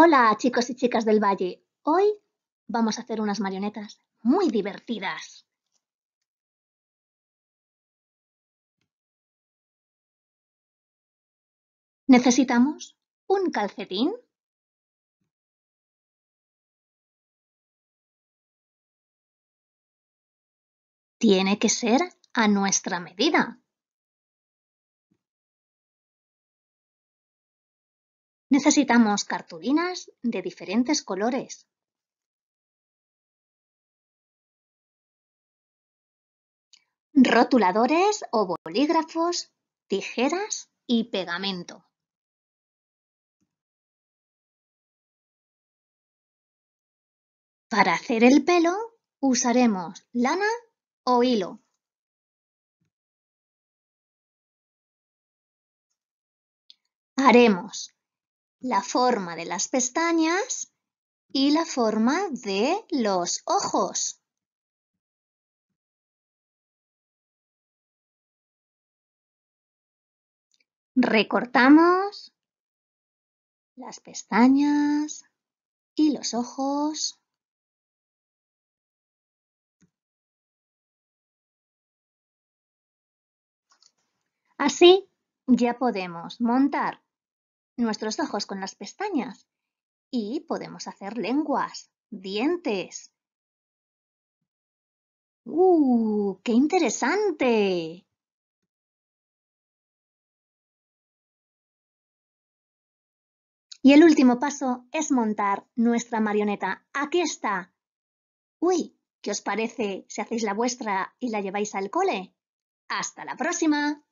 Hola chicos y chicas del valle, hoy vamos a hacer unas marionetas muy divertidas. Necesitamos un calcetín, tiene que ser a nuestra medida. Necesitamos cartulinas de diferentes colores. Rotuladores o bolígrafos, tijeras y pegamento. Para hacer el pelo usaremos lana o hilo. Haremos la forma de las pestañas y la forma de los ojos. Recortamos las pestañas y los ojos. Así ya podemos montar nuestros ojos con las pestañas y podemos hacer lenguas, dientes. ¡Uh! ¡Qué interesante! Y el último paso es montar nuestra marioneta. ¡Aquí está! ¡Uy! ¿Qué os parece si hacéis la vuestra y la lleváis al cole? ¡Hasta la próxima!